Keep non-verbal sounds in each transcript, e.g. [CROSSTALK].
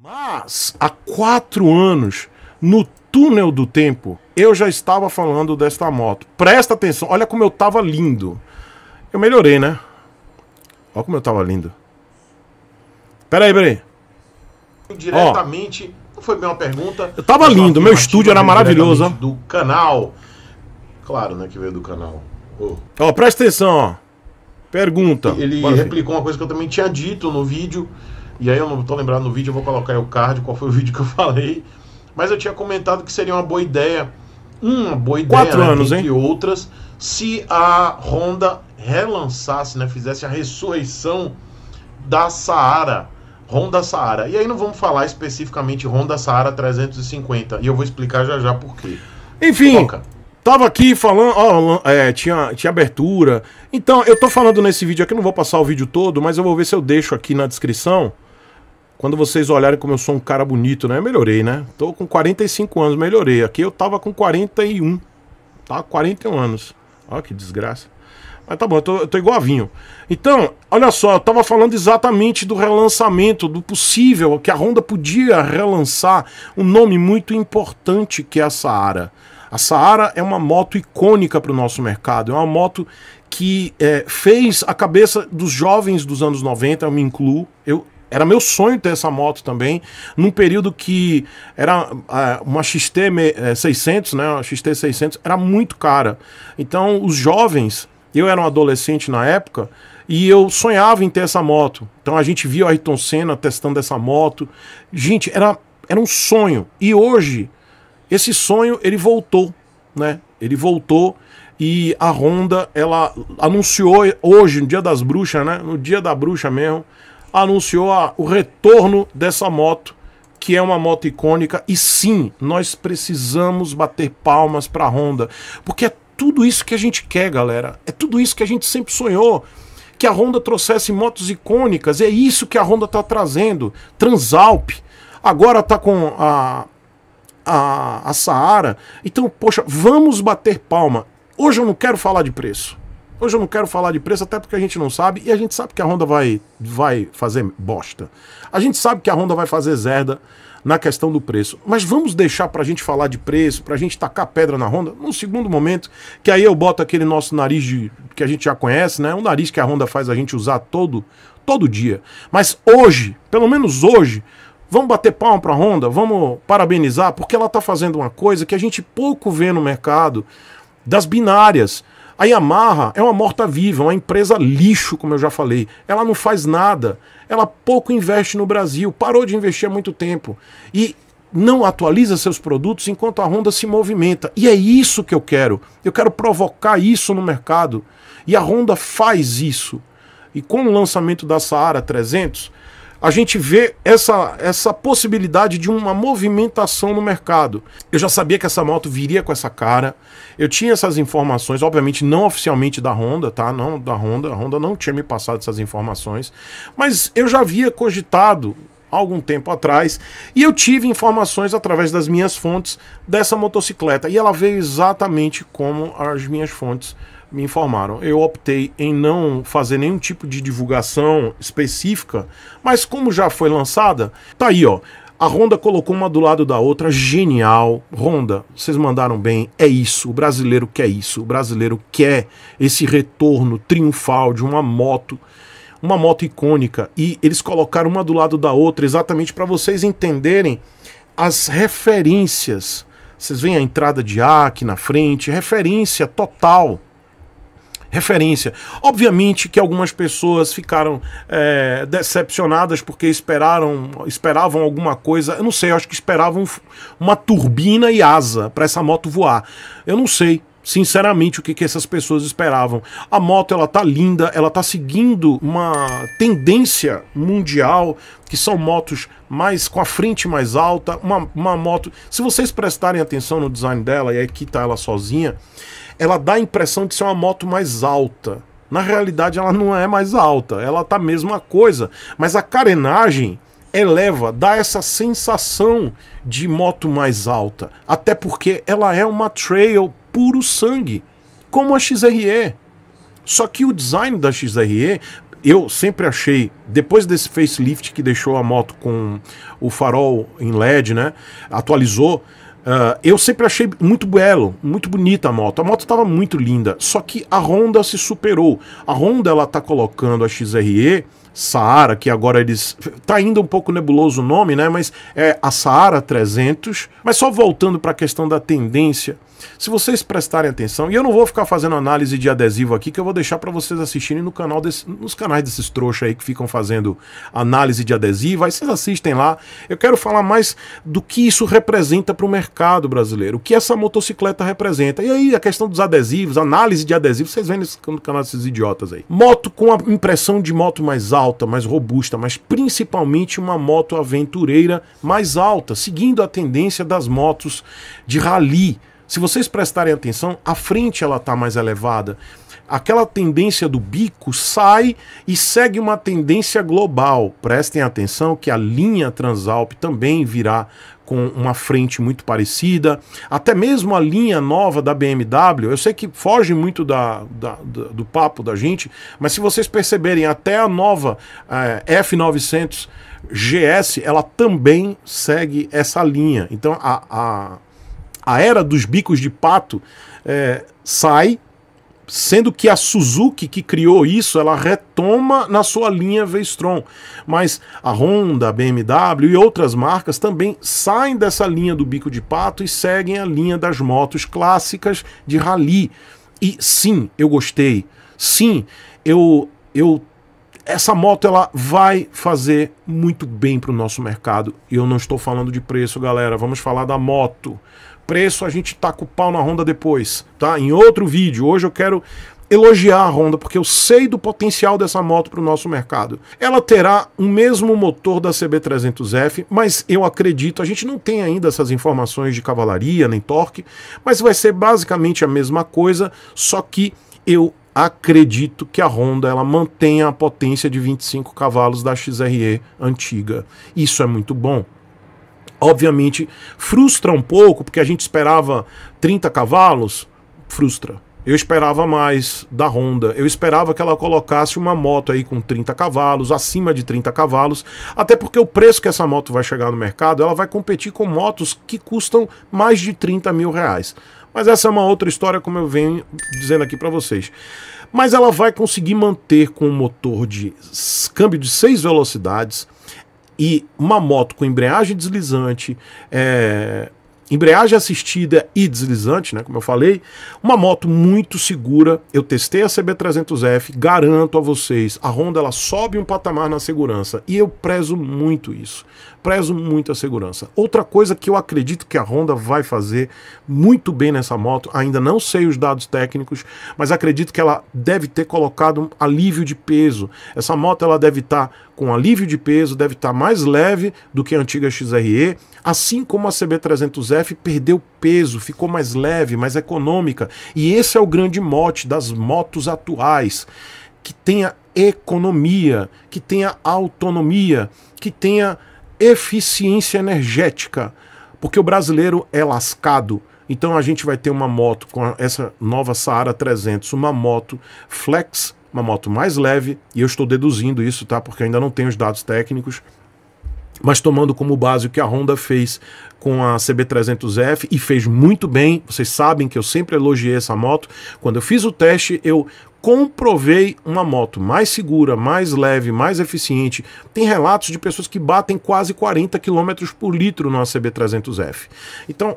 Mas há quatro anos, no túnel do tempo, eu já estava falando desta moto. Presta atenção, olha como eu tava lindo. Eu melhorei, né? Olha como eu tava lindo. Peraí, peraí. Diretamente, Ó, não foi bem uma pergunta. Eu tava lindo, meu estúdio era maravilhoso. Do canal. Claro, né, que veio do canal. Oh. Ó, presta atenção, ó. Pergunta. Ele Bora replicou ver. uma coisa que eu também tinha dito no vídeo e aí eu não tô lembrado no vídeo, eu vou colocar aí o card, qual foi o [LAUGHS] vídeo que eu falei. Mas eu tinha comentado que seria uma boa ideia, uma boa ideia, Quatro né, anos, entre hein? outras, se a Honda relançasse, né, fizesse a ressurreição da Saara, Honda Saara. E aí não vamos falar especificamente Honda Saara 350, e eu vou explicar já já por quê. Enfim, Coloca. Tava aqui falando, ó, é, tinha, tinha abertura. Então, eu tô falando nesse vídeo aqui, não vou passar o vídeo todo, mas eu vou ver se eu deixo aqui na descrição quando vocês olharem como eu sou um cara bonito, né? Eu melhorei, né? Tô com 45 anos, melhorei. Aqui eu tava com 41. Tá? 41 anos. Olha que desgraça. Mas tá bom, eu tô, eu tô igual a vinho. Então, olha só, eu tava falando exatamente do relançamento, do possível, que a Honda podia relançar um nome muito importante que é a Saara. A Saara é uma moto icônica para o nosso mercado, é uma moto que é, fez a cabeça dos jovens dos anos 90, eu me incluo. Eu, era meu sonho ter essa moto também, num período que era é, uma XT 600, é, né, uma XT 600 era muito cara. Então, os jovens, eu era um adolescente na época, e eu sonhava em ter essa moto. Então a gente via o Ayrton Senna testando essa moto. Gente, era, era um sonho. E hoje esse sonho ele voltou, né? Ele voltou e a Honda ela anunciou hoje, no Dia das Bruxas, né? No Dia da Bruxa mesmo, anunciou a, o retorno dessa moto, que é uma moto icônica. E sim, nós precisamos bater palmas para a Honda, porque é tudo isso que a gente quer, galera. É tudo isso que a gente sempre sonhou. Que a Honda trouxesse motos icônicas. É isso que a Honda está trazendo. Transalp. Agora está com a, a, a Saara. Então, poxa, vamos bater palma. Hoje eu não quero falar de preço. Hoje eu não quero falar de preço, até porque a gente não sabe, e a gente sabe que a Honda vai, vai fazer bosta. A gente sabe que a Honda vai fazer zerda na questão do preço. Mas vamos deixar para a gente falar de preço, para a gente tacar pedra na Honda, num segundo momento, que aí eu boto aquele nosso nariz de, que a gente já conhece, né? Um nariz que a Honda faz a gente usar todo, todo dia. Mas hoje, pelo menos hoje, vamos bater palma para a Honda, vamos parabenizar, porque ela está fazendo uma coisa que a gente pouco vê no mercado das binárias. A Yamaha é uma morta-viva, é uma empresa lixo, como eu já falei. Ela não faz nada. Ela pouco investe no Brasil, parou de investir há muito tempo. E não atualiza seus produtos enquanto a Honda se movimenta. E é isso que eu quero. Eu quero provocar isso no mercado. E a Honda faz isso. E com o lançamento da Saara 300, a gente vê essa, essa possibilidade de uma movimentação no mercado. Eu já sabia que essa moto viria com essa cara. Eu tinha essas informações, obviamente não oficialmente da Honda, tá? Não da Honda, a Honda não tinha me passado essas informações, mas eu já havia cogitado algum tempo atrás e eu tive informações através das minhas fontes dessa motocicleta e ela veio exatamente como as minhas fontes me informaram. Eu optei em não fazer nenhum tipo de divulgação específica, mas como já foi lançada, tá aí, ó. A Honda colocou uma do lado da outra, genial. Honda, vocês mandaram bem, é isso. O brasileiro quer isso. O brasileiro quer esse retorno triunfal de uma moto, uma moto icônica. E eles colocaram uma do lado da outra exatamente para vocês entenderem as referências. Vocês veem a entrada de ar aqui na frente, referência total referência. Obviamente que algumas pessoas ficaram é, decepcionadas porque esperaram, esperavam alguma coisa. Eu não sei, eu acho que esperavam uma turbina e asa para essa moto voar. Eu não sei, sinceramente o que, que essas pessoas esperavam. A moto ela tá linda, ela tá seguindo uma tendência mundial que são motos mais com a frente mais alta, uma, uma moto. Se vocês prestarem atenção no design dela e aqui tá ela sozinha, ela dá a impressão de ser uma moto mais alta. Na realidade, ela não é mais alta, ela tá a mesma coisa, mas a carenagem eleva, dá essa sensação de moto mais alta, até porque ela é uma trail puro sangue, como a XRE. Só que o design da XRE eu sempre achei, depois desse facelift que deixou a moto com o farol em LED, né? Atualizou, Uh, eu sempre achei muito belo, muito bonita a moto. A moto estava muito linda, só que a Honda se superou. A Honda ela tá colocando a XRE Saara, que agora eles tá ainda um pouco nebuloso o nome, né? Mas é a Saara 300. Mas só voltando para a questão da tendência, se vocês prestarem atenção, e eu não vou ficar fazendo análise de adesivo aqui, que eu vou deixar para vocês assistirem no canal desse, nos canais desses trouxas aí que ficam fazendo análise de adesivo. Aí vocês assistem lá. Eu quero falar mais do que isso representa para o mercado brasileiro, o que essa motocicleta representa. E aí a questão dos adesivos, análise de adesivo, vocês vêm no canal desses idiotas aí. Moto com a impressão de moto mais alta, mais robusta, mas principalmente uma moto aventureira mais alta, seguindo a tendência das motos de rally se vocês prestarem atenção, a frente ela está mais elevada. Aquela tendência do bico sai e segue uma tendência global. Prestem atenção que a linha Transalp também virá com uma frente muito parecida. Até mesmo a linha nova da BMW, eu sei que foge muito da, da, da do papo da gente, mas se vocês perceberem, até a nova eh, F900 GS, ela também segue essa linha. Então a, a a era dos bicos de pato é, sai, sendo que a Suzuki que criou isso, ela retoma na sua linha V-Strom. Mas a Honda, a BMW e outras marcas também saem dessa linha do bico de pato e seguem a linha das motos clássicas de rally. E sim, eu gostei. Sim, eu eu essa moto ela vai fazer muito bem para o nosso mercado. E eu não estou falando de preço, galera. Vamos falar da moto preço a gente taca tá o pau na Honda depois, tá? Em outro vídeo. Hoje eu quero elogiar a Honda, porque eu sei do potencial dessa moto para o nosso mercado. Ela terá o mesmo motor da CB300F, mas eu acredito, a gente não tem ainda essas informações de cavalaria nem torque, mas vai ser basicamente a mesma coisa, só que eu acredito que a Honda ela mantenha a potência de 25 cavalos da XRE antiga. Isso é muito bom. Obviamente, frustra um pouco, porque a gente esperava 30 cavalos, frustra. Eu esperava mais da Honda. Eu esperava que ela colocasse uma moto aí com 30 cavalos, acima de 30 cavalos, até porque o preço que essa moto vai chegar no mercado, ela vai competir com motos que custam mais de 30 mil reais. Mas essa é uma outra história, como eu venho dizendo aqui para vocês. Mas ela vai conseguir manter com um motor de câmbio de seis velocidades e uma moto com embreagem deslizante, é, embreagem assistida e deslizante, né, como eu falei, uma moto muito segura. Eu testei a CB300F, garanto a vocês, a Honda ela sobe um patamar na segurança e eu prezo muito isso prezo muito a segurança. Outra coisa que eu acredito que a Honda vai fazer muito bem nessa moto, ainda não sei os dados técnicos, mas acredito que ela deve ter colocado um alívio de peso. Essa moto ela deve estar tá com alívio de peso, deve estar tá mais leve do que a antiga XRE, assim como a CB300F perdeu peso, ficou mais leve, mais econômica. E esse é o grande mote das motos atuais que tenha economia, que tenha autonomia, que tenha eficiência energética, porque o brasileiro é lascado. Então a gente vai ter uma moto com essa nova Saara 300, uma moto flex, uma moto mais leve, e eu estou deduzindo isso, tá? Porque ainda não tenho os dados técnicos, mas tomando como base o que a Honda fez com a CB300F e fez muito bem. Vocês sabem que eu sempre elogiei essa moto. Quando eu fiz o teste, eu comprovei uma moto mais segura, mais leve, mais eficiente. Tem relatos de pessoas que batem quase 40 km por litro na CB300F. Então,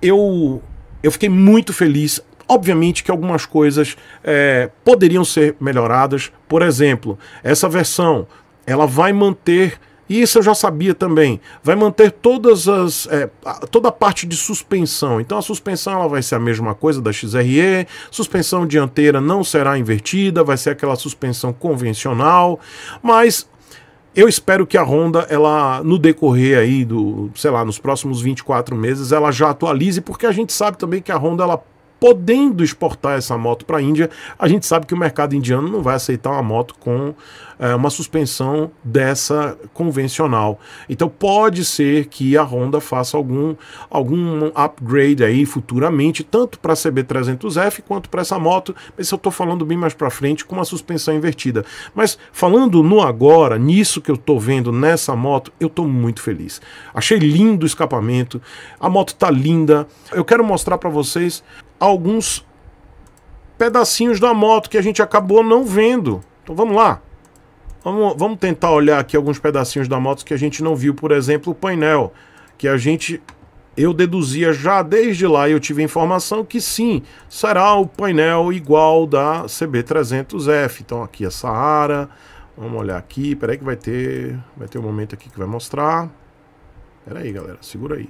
eu, eu fiquei muito feliz. Obviamente que algumas coisas é, poderiam ser melhoradas. Por exemplo, essa versão ela vai manter e isso eu já sabia também. Vai manter todas as é, toda a parte de suspensão. Então a suspensão ela vai ser a mesma coisa da XRE. Suspensão dianteira não será invertida, vai ser aquela suspensão convencional. Mas eu espero que a Honda, ela no decorrer aí do, sei lá, nos próximos 24 meses, ela já atualize, porque a gente sabe também que a Honda ela podendo exportar essa moto para a Índia, a gente sabe que o mercado indiano não vai aceitar uma moto com é, uma suspensão dessa convencional. Então pode ser que a Honda faça algum, algum upgrade aí futuramente, tanto para a CB300F quanto para essa moto, mas eu estou falando bem mais para frente com uma suspensão invertida. Mas falando no agora, nisso que eu estou vendo nessa moto, eu estou muito feliz. Achei lindo o escapamento, a moto está linda. Eu quero mostrar para vocês alguns pedacinhos da moto que a gente acabou não vendo. Então vamos lá. Vamos, vamos tentar olhar aqui alguns pedacinhos da moto que a gente não viu, por exemplo, o painel, que a gente eu deduzia já desde lá, eu tive informação que sim, será o painel igual da CB300F. Então aqui a é Sahara, vamos olhar aqui, peraí que vai ter, vai ter um momento aqui que vai mostrar. Peraí galera, segura aí.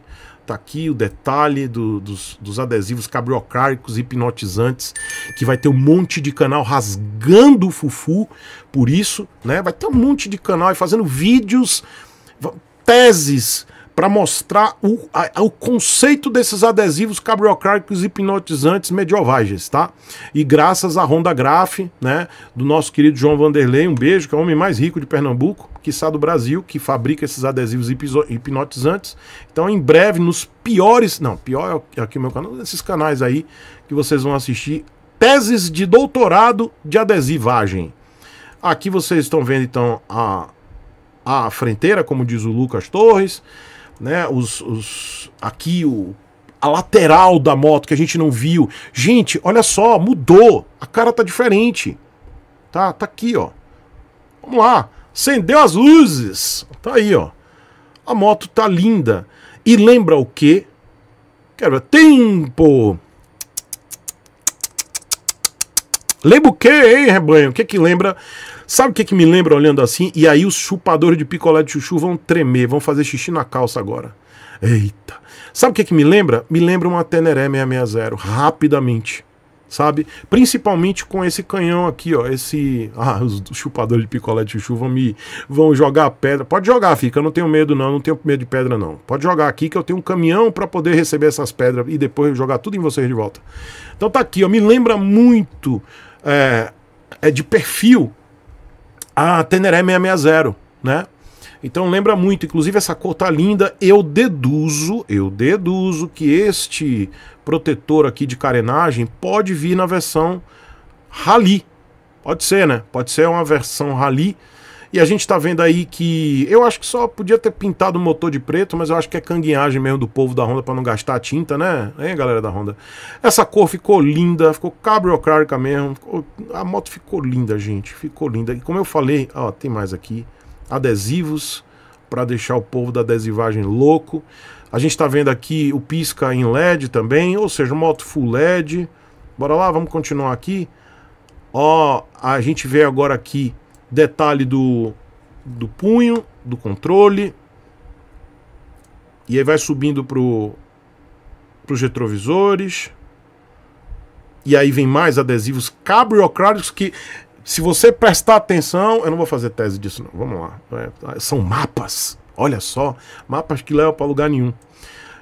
Tá aqui o detalhe do, dos, dos adesivos cabriocáricos hipnotizantes, que vai ter um monte de canal rasgando o fufu por isso, né? Vai ter um monte de canal e fazendo vídeos, teses para mostrar o, a, o conceito desses adesivos cabriocáricos hipnotizantes medievais, tá? E graças à Ronda Graf, né, do nosso querido João Vanderlei, um beijo, que é o homem mais rico de Pernambuco, quiçá do Brasil, que fabrica esses adesivos hipnotizantes. Então, em breve, nos piores, não, pior é aqui o meu canal, nesses canais aí que vocês vão assistir, teses de doutorado de adesivagem. Aqui vocês estão vendo, então, a, a fronteira, como diz o Lucas Torres, né? Os, os aqui o a lateral da moto que a gente não viu. Gente, olha só, mudou. A cara tá diferente. Tá, tá aqui, ó. Vamos lá. Acendeu as luzes. Tá aí, ó. A moto tá linda. E lembra o quê? Quero tempo. Lembra o quê, hein, rebanho? O que que lembra Sabe o que, que me lembra olhando assim? E aí os chupadores de picolé de chuchu vão tremer, vão fazer xixi na calça agora. Eita. Sabe o que, que me lembra? Me lembra uma Teneré 660, rapidamente. Sabe? Principalmente com esse canhão aqui, ó. Esse. Ah, os chupadores de picolé de chuchu vão me. vão jogar pedra. Pode jogar, fica. Eu não tenho medo, não. Não tenho medo de pedra, não. Pode jogar aqui que eu tenho um caminhão para poder receber essas pedras e depois jogar tudo em vocês de volta. Então tá aqui, ó. Me lembra muito. É, é de perfil a Teneré 660, né? Então lembra muito, inclusive essa cor tá linda. Eu deduzo, eu deduzo que este protetor aqui de carenagem pode vir na versão Rally. Pode ser, né? Pode ser uma versão Rally e a gente tá vendo aí que. Eu acho que só podia ter pintado o motor de preto, mas eu acho que é canguinhagem mesmo do povo da Honda para não gastar tinta, né? Hein, galera da Honda? Essa cor ficou linda, ficou cabriocrárica mesmo. Ficou... A moto ficou linda, gente. Ficou linda. E como eu falei, ó, tem mais aqui. Adesivos para deixar o povo da adesivagem louco. A gente está vendo aqui o pisca em LED também, ou seja, moto full LED. Bora lá, vamos continuar aqui. Ó, a gente vê agora aqui detalhe do, do punho, do controle. E aí vai subindo pro os retrovisores. E aí vem mais adesivos cabriocráticos que, se você prestar atenção, eu não vou fazer tese disso não, vamos lá. É, tá, são mapas, olha só, mapas que levam para lugar nenhum.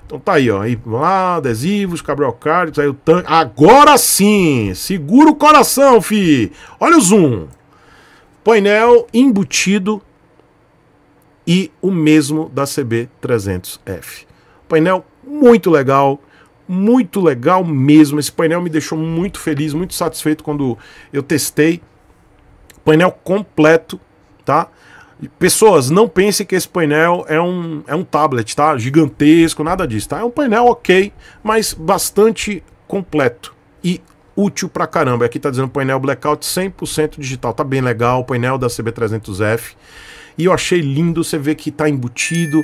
Então tá aí, ó, aí, lá, adesivos, cabriocráticos, aí o tanque. Agora sim, segura o coração, fi. Olha o zoom painel embutido e o mesmo da CB300F. Painel muito legal, muito legal mesmo. Esse painel me deixou muito feliz, muito satisfeito quando eu testei. Painel completo, tá? Pessoas, não pensem que esse painel é um, é um tablet, tá? Gigantesco, nada disso, tá? É um painel ok, mas bastante completo. E útil pra caramba. E aqui tá dizendo painel blackout 100% digital. Tá bem legal, painel da CB300F. E eu achei lindo, você vê que tá embutido.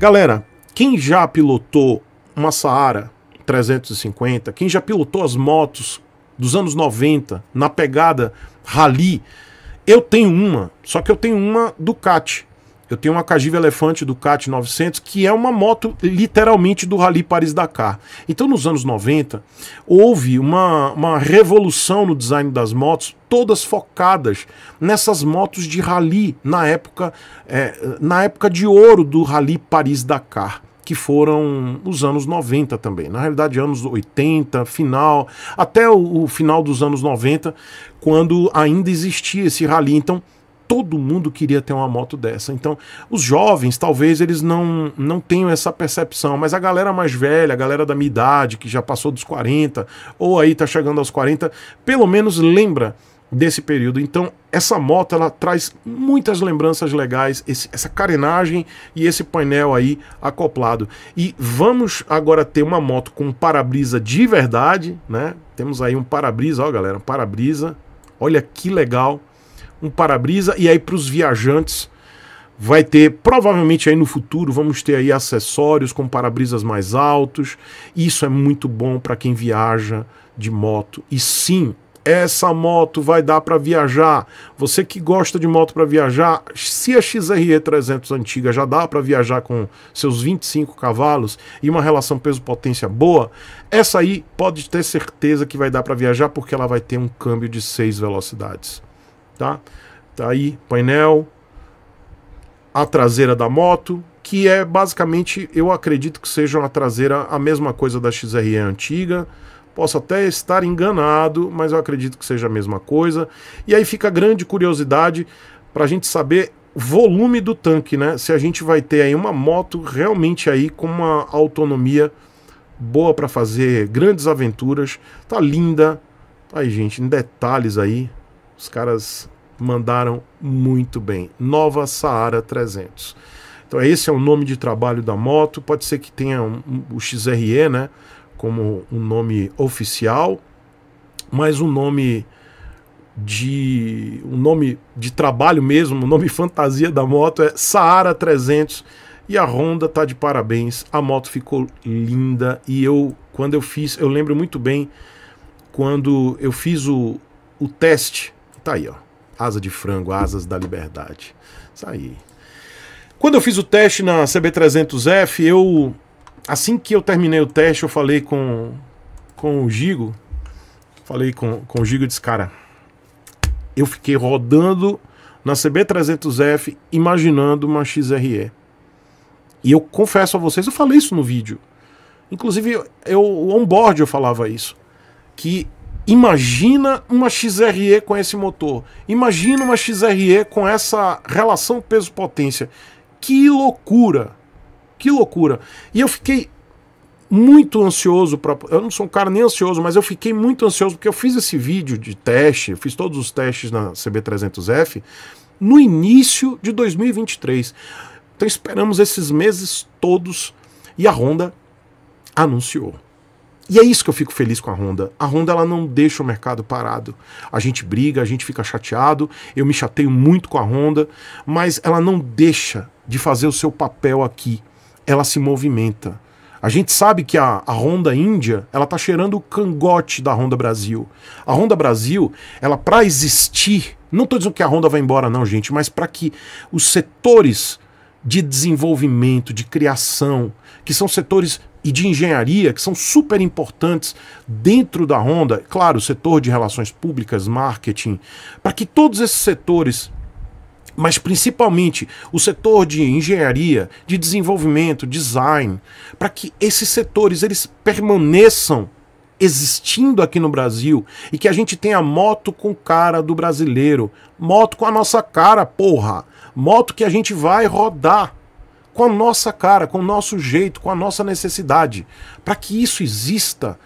Galera, quem já pilotou uma Saara 350, quem já pilotou as motos dos anos 90 na pegada rally, eu tenho uma, só que eu tenho uma Ducati eu tenho uma Cagiva Elefante Ducati 900, que é uma moto literalmente do Rally Paris-Dakar. Então, nos anos 90, houve uma, uma revolução no design das motos, todas focadas nessas motos de rally na época, é, na época de ouro do Rally Paris-Dakar que foram os anos 90 também. Na realidade, anos 80, final, até o, o, final dos anos 90, quando ainda existia esse rally. Então, todo mundo queria ter uma moto dessa. Então, os jovens, talvez eles não, não tenham essa percepção, mas a galera mais velha, a galera da minha idade, que já passou dos 40, ou aí tá chegando aos 40, pelo menos lembra desse período. Então, essa moto ela traz muitas lembranças legais, esse, essa carenagem e esse painel aí acoplado. E vamos agora ter uma moto com para-brisa de verdade, né? Temos aí um para-brisa, ó, galera, um para-brisa. Olha que legal um para-brisa e aí para os viajantes vai ter provavelmente aí no futuro vamos ter aí acessórios com para-brisas mais altos. Isso é muito bom para quem viaja de moto. E sim, essa moto vai dar para viajar. Você que gosta de moto para viajar, se a XRE 300 antiga já dá para viajar com seus 25 cavalos e uma relação peso-potência boa, essa aí pode ter certeza que vai dar para viajar porque ela vai ter um câmbio de 6 velocidades tá? Tá aí, painel, a traseira da moto, que é basicamente, eu acredito que seja uma traseira a mesma coisa da XRE antiga. Posso até estar enganado, mas eu acredito que seja a mesma coisa. E aí fica grande curiosidade para a gente saber volume do tanque, né? Se a gente vai ter aí uma moto realmente aí com uma autonomia boa para fazer grandes aventuras. Tá linda. Tá aí, gente, em detalhes aí. Os caras mandaram muito bem. Nova Saara 300. Então esse é o nome de trabalho da moto. Pode ser que tenha um, um, o XRE, né, como um nome oficial, mas um nome de um nome de trabalho mesmo, o um nome [LAUGHS] fantasia da moto é Saara 300 e a Honda tá de parabéns. A moto ficou linda e eu quando eu fiz, eu lembro muito bem quando eu fiz o, o teste Tá aí, ó. Asa de frango, asas da liberdade. Isso aí. Quando eu fiz o teste na CB300F, eu assim que eu terminei o teste, eu falei com com o Gigo, falei com, com o Gigo e disse, cara, eu fiquei rodando na CB300F imaginando uma XRE. E eu confesso a vocês, eu falei isso no vídeo. Inclusive, eu, on onboard eu falava isso. Que Imagina uma XRE com esse motor. Imagina uma XRE com essa relação peso-potência. Que loucura! Que loucura! E eu fiquei muito ansioso para. Eu não sou um cara nem ansioso, mas eu fiquei muito ansioso porque eu fiz esse vídeo de teste, eu fiz todos os testes na CB300F no início de 2023. Então esperamos esses meses todos e a Honda anunciou. E é isso que eu fico feliz com a Honda. A Honda ela não deixa o mercado parado. A gente briga, a gente fica chateado, eu me chateio muito com a Honda, mas ela não deixa de fazer o seu papel aqui. Ela se movimenta. A gente sabe que a, a Honda Índia, ela tá cheirando o cangote da Honda Brasil. A Honda Brasil, ela para existir, não estou dizendo que a Honda vai embora não, gente, mas para que os setores de desenvolvimento, de criação, que são setores e de engenharia que são super importantes dentro da Honda, claro, o setor de relações públicas, marketing, para que todos esses setores mas principalmente o setor de engenharia, de desenvolvimento, design, para que esses setores eles permaneçam existindo aqui no Brasil e que a gente tenha moto com cara do brasileiro, moto com a nossa cara, porra moto que a gente vai rodar com a nossa cara, com o nosso jeito, com a nossa necessidade. Para que isso exista,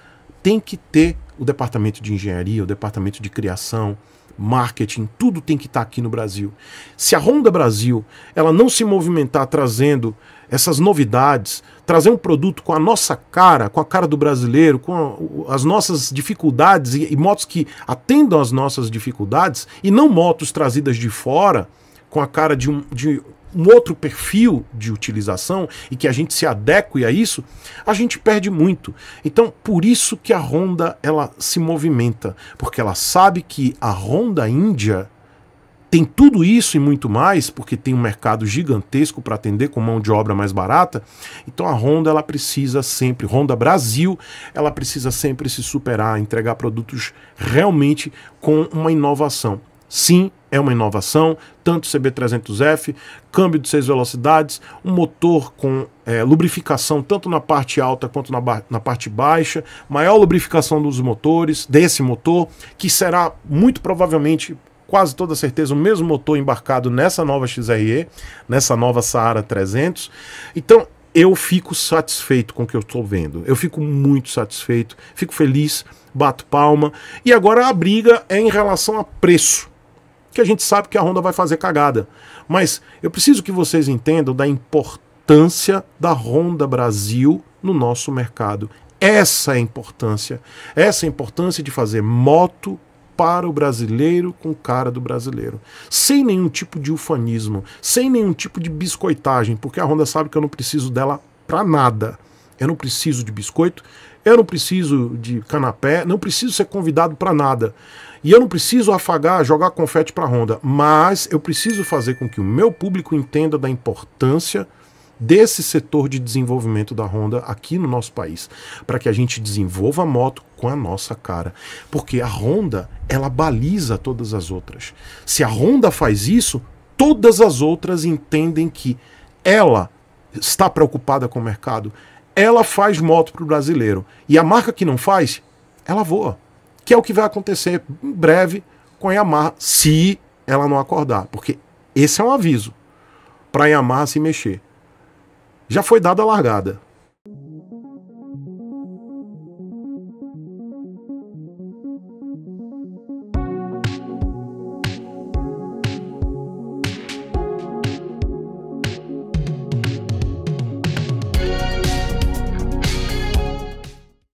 tem que ter o departamento de engenharia, o departamento de criação, marketing, tudo tem que estar tá aqui no Brasil. Se a Honda Brasil ela não se movimentar trazendo essas novidades, trazer um produto com a nossa cara, com a cara do brasileiro, com as nossas dificuldades e, e motos que atendam às nossas dificuldades e não motos trazidas de fora, com a cara de um, de um outro perfil de utilização e que a gente se adeque a isso, a gente perde muito. Então, por isso que a Honda ela se movimenta, porque ela sabe que a Honda Índia tem tudo isso e muito mais, porque tem um mercado gigantesco para atender com mão de obra mais barata. Então a Honda ela precisa sempre, Honda Brasil, ela precisa sempre se superar, entregar produtos realmente com uma inovação. Sim, é uma inovação, tanto CB300F, câmbio de seis velocidades, um motor com é, lubrificação tanto na parte alta quanto na, na parte baixa, maior lubrificação dos motores, desse motor, que será muito provavelmente quase toda certeza o mesmo motor embarcado nessa nova XRE, nessa nova Saara 300. Então, eu fico satisfeito com o que eu estou vendo. Eu fico muito satisfeito, fico feliz, bato palma. E agora a briga é em relação a preço que a gente sabe que a Honda vai fazer cagada. Mas eu preciso que vocês entendam da importância da Honda Brasil no nosso mercado. Essa é a importância. Essa é a importância de fazer moto para o brasileiro com cara do brasileiro. Sem nenhum tipo de ufanismo, sem nenhum tipo de biscoitagem, porque a Honda sabe que eu não preciso dela para nada. Eu não preciso de biscoito, eu não preciso de canapé, não preciso ser convidado para nada. E eu não preciso afagar, jogar confete para a Honda, mas eu preciso fazer com que o meu público entenda da importância desse setor de desenvolvimento da Honda aqui no nosso país, para que a gente desenvolva a moto com a nossa cara, porque a Honda, ela baliza todas as outras. Se a Honda faz isso, todas as outras entendem que ela está preocupada com o mercado, ela faz moto para o brasileiro. E a marca que não faz, ela voa que é o que vai acontecer em breve com a Yamaha, se ela não acordar, porque esse é um aviso para a Yamaha se mexer. Já foi dada a largada.